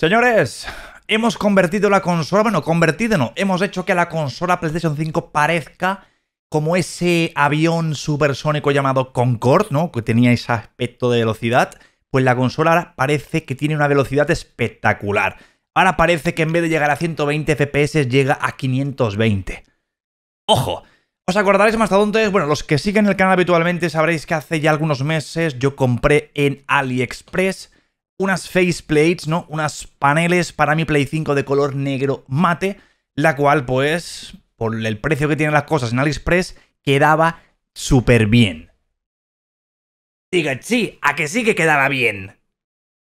Señores, hemos convertido la consola, bueno, convertido no, hemos hecho que la consola PlayStation 5 parezca como ese avión supersónico llamado Concorde, ¿no? Que tenía ese aspecto de velocidad, pues la consola ahora parece que tiene una velocidad espectacular. Ahora parece que en vez de llegar a 120 FPS llega a 520. ¡Ojo! Os acordaréis más tarde, bueno, los que siguen el canal habitualmente sabréis que hace ya algunos meses yo compré en AliExpress unas faceplates, ¿no? Unas paneles para mi Play 5 de color negro mate, la cual pues, por el precio que tienen las cosas en AliExpress, quedaba súper bien. Diga, sí, a que sí que quedaba bien.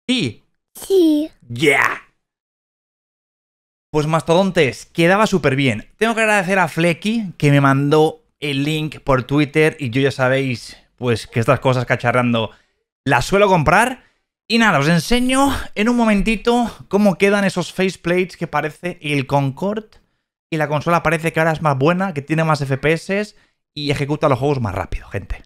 Sí. Sí. Ya. Pues mastodontes, quedaba súper bien. Tengo que agradecer a Flecky que me mandó el link por Twitter y yo ya sabéis, pues que estas cosas cacharrando las suelo comprar. Y nada, os enseño en un momentito cómo quedan esos faceplates que parece el Concord y la consola parece que ahora es más buena, que tiene más FPS y ejecuta los juegos más rápido, gente.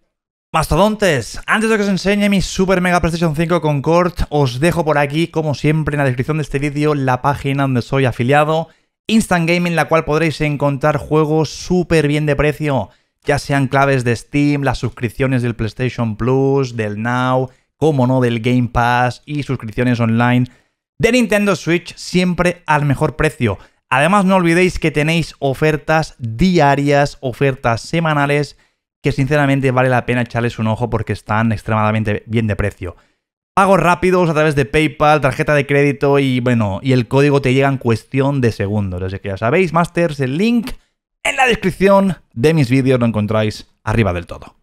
Mastodontes, antes de que os enseñe mi Super Mega PlayStation 5 Concord, os dejo por aquí, como siempre, en la descripción de este vídeo, la página donde soy afiliado, Instant Gaming, la cual podréis encontrar juegos súper bien de precio, ya sean claves de Steam, las suscripciones del PlayStation Plus, del Now, como no, del Game Pass y suscripciones online de Nintendo Switch siempre al mejor precio. Además no olvidéis que tenéis ofertas diarias, ofertas semanales, que sinceramente vale la pena echarles un ojo porque están extremadamente bien de precio. Pagos rápidos a través de PayPal, tarjeta de crédito y bueno, y el código te llega en cuestión de segundos. Así que ya sabéis, Masters, el link en la descripción de mis vídeos lo encontráis arriba del todo.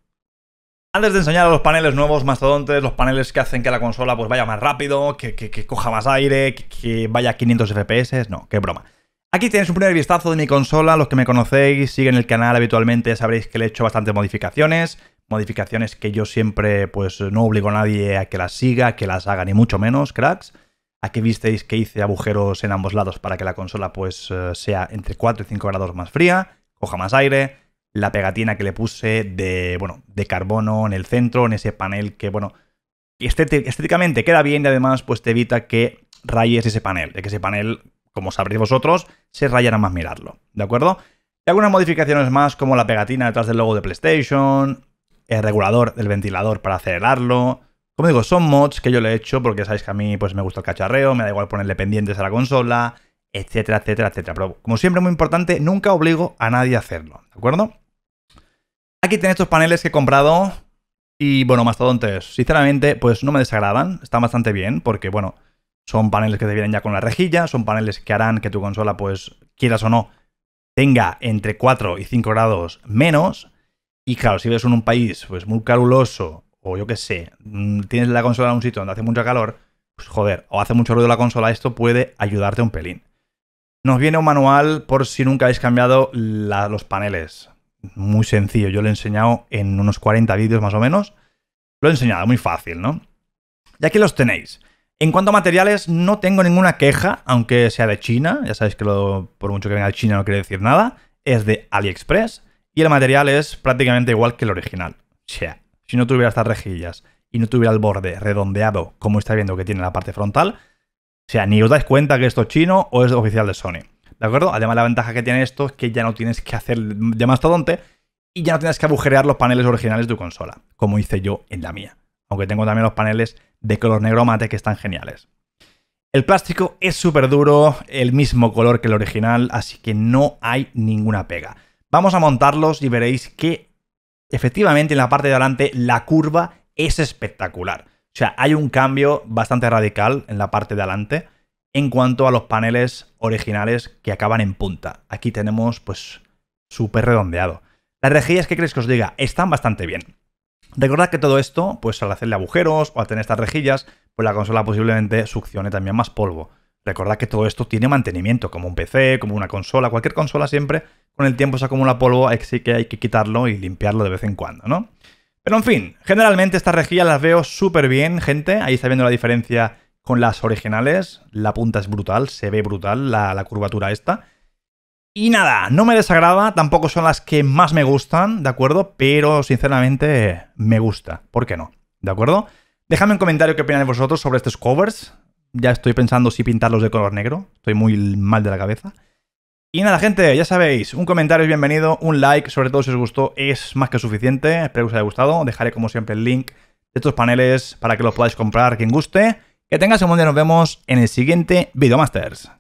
Antes de enseñar los paneles nuevos, mastodontes, los paneles que hacen que la consola pues vaya más rápido, que, coja más aire, que, vaya a 500 FPS, no, qué broma. Aquí tenéis un primer vistazo de mi consola, los que me conocéis, siguen el canal habitualmente, sabréis que le he hecho bastantes modificaciones, modificaciones que yo siempre pues no obligo a nadie a que las siga, que las haga, ni mucho menos, cracks. Aquí visteis que hice agujeros en ambos lados para que la consola pues eh, sea entre 4 y 5 grados más fría, coja más aire, la pegatina que le puse de, bueno, de carbono en el centro, en ese panel que, bueno, estéticamente queda bien y además pues te evita que rayes ese panel, de que ese panel, como sabréis vosotros, se rayará más mirarlo, ¿de acuerdo? Y algunas modificaciones más como la pegatina detrás del logo de PlayStation, el regulador del ventilador para acelerarlo. Como digo, son mods que yo le he hecho porque sabéis que a mí pues me gusta el cacharreo, me da igual ponerle pendientes a la consola, etcétera, etcétera, etcétera. Pero como siempre muy importante, nunca obligo a nadie a hacerlo acuerdo? Aquí tenéis estos paneles que he comprado. Y bueno, mastodontes, sinceramente, pues no me desagradan. Están bastante bien porque, bueno, son paneles que te vienen ya con la rejilla. Son paneles que harán que tu consola, pues, quieras o no, tenga entre 4 y 5 grados menos. Y claro, si ves en un país, pues, muy caluroso o yo qué sé, mm, tienes la consola en un sitio donde hace mucho calor, pues joder, o hace mucho ruido la consola, esto puede ayudarte un pelín. Nos viene un manual por si nunca habéis cambiado los paneles. Muy sencillo, yo lo he enseñado en unos 40 vídeos más o menos. Lo he enseñado, muy fácil, ¿no? Y aquí los tenéis. En cuanto a materiales, no tengo ninguna queja, aunque sea de China. Ya sabéis que lo, por mucho que venga de China no quiere decir nada. Es de AliExpress y el material es prácticamente igual que el original. sea, si no tuviera estas rejillas y no tuviera el borde redondeado como está viendo que tiene la parte frontal, o sea, ni os dais cuenta que esto es chino o es oficial de Sony. ¿De acuerdo? Además, la ventaja que tiene esto es que ya no tienes que hacer de mastodonte y ya no tienes que agujerear los paneles originales de tu consola, como hice yo en la mía. Aunque tengo también los paneles de color negro mate que están geniales. El plástico es súper duro, el mismo color que el original, así que no hay ninguna pega. Vamos a montarlos y veréis que efectivamente en la parte de adelante la curva es espectacular. O sea, hay un cambio bastante radical en la parte de adelante en cuanto a los paneles originales que acaban en punta. Aquí tenemos, pues, súper redondeado. Las rejillas, ¿qué crees que os diga? Están bastante bien. Recordad que todo esto, pues al hacerle agujeros o al tener estas rejillas, pues la consola posiblemente succione también más polvo. Recordad que todo esto tiene mantenimiento, como un PC, como una consola, cualquier consola siempre, con el tiempo se acumula polvo, así que hay que quitarlo y limpiarlo de vez en cuando, ¿no? Pero en fin, generalmente estas rejillas las veo súper bien, gente. Ahí está viendo la diferencia con las originales. La punta es brutal, se ve brutal la, curvatura esta. Y nada, no me desagrada, tampoco son las que más me gustan, ¿de acuerdo? Pero sinceramente me gusta, ¿por qué no? ¿De acuerdo? Déjame un comentario qué opináis vosotros sobre estos covers. Ya estoy pensando si pintarlos de color negro, estoy muy mal de la cabeza. Y nada, gente, ya sabéis, un comentario es bienvenido, un like, sobre todo si os gustó, es más que suficiente. Espero que os haya gustado. Dejaré, como siempre, el link de estos paneles para que los podáis comprar quien guste. Que tengáis un buen día, nos vemos en el siguiente Masters.